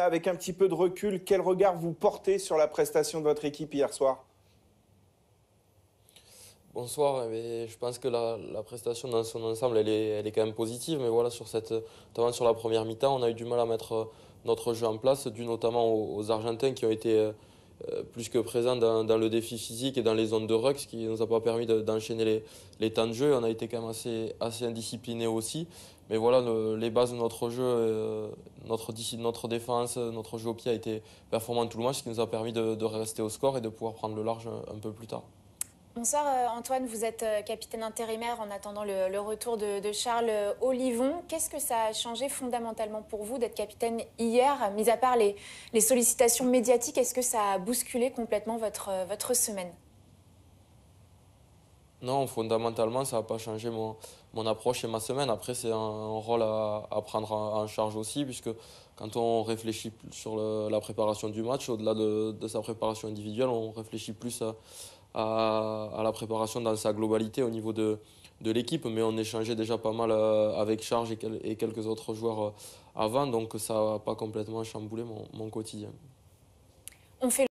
avec un petit peu de recul, quel regard vous portez sur la prestation de votre équipe hier soir Bonsoir, je pense que la, prestation dans son ensemble, elle est, quand même positive, mais voilà, sur cette, notamment sur la première mi-temps, on a eu du mal à mettre euh, notre jeu en place, dû notamment aux Argentins qui ont été... Euh, euh, plus que présent dans, le défi physique et dans les zones de ruck, ce qui ne nous a pas permis d'enchaîner les, temps de jeu. On a été quand même assez, assez indiscipliné aussi. Mais voilà, les bases de notre jeu, euh, notre, défense, notre jeu au pied a été performant tout le match, ce qui nous a permis de, rester au score et de pouvoir prendre le large un peu plus tard. Bonsoir euh, Antoine, vous êtes euh, capitaine intérimaire en attendant le, retour de, Charles euh, Olivon. Qu'est-ce que ça a changé fondamentalement pour vous d'être capitaine hier, mis à part les, sollicitations médiatiques Est-ce que ça a bousculé complètement votre, votre semaine Non, fondamentalement, ça n'a pas changé mon, approche et ma semaine. Après, c'est un, rôle à, prendre en charge aussi, puisque quand on réfléchit sur la préparation du match, au-delà de, sa préparation individuelle, on réfléchit plus à à, la préparation dans sa globalité au niveau de, de l'équipe, mais on échangeait déjà pas mal euh, avec Charge et, et quelques autres joueurs euh, avant, donc ça n'a pas complètement chamboulé mon, mon quotidien. On fait